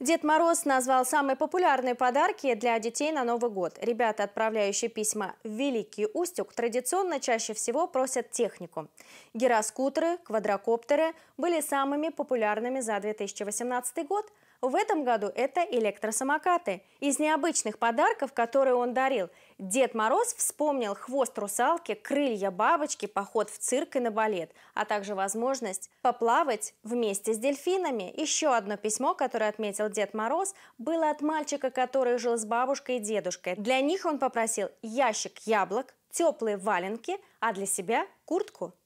Дед Мороз назвал самые популярные подарки для детей на Новый год. Ребята, отправляющие письма в Великий Устюг, традиционно чаще всего просят технику. Гироскутеры, квадрокоптеры были самыми популярными за 2018 год. В этом году это электросамокаты. Из необычных подарков, которые он дарил, Дед Мороз вспомнил хвост русалки, крылья бабочки, поход в цирк и на балет, а также возможность поплавать вместе с дельфинами. Еще одно письмо, которое отметил попросил Дед Мороз, было от мальчика, который жил с бабушкой и дедушкой. Для них он попросил ящик яблок, теплые валенки, а для себя куртку.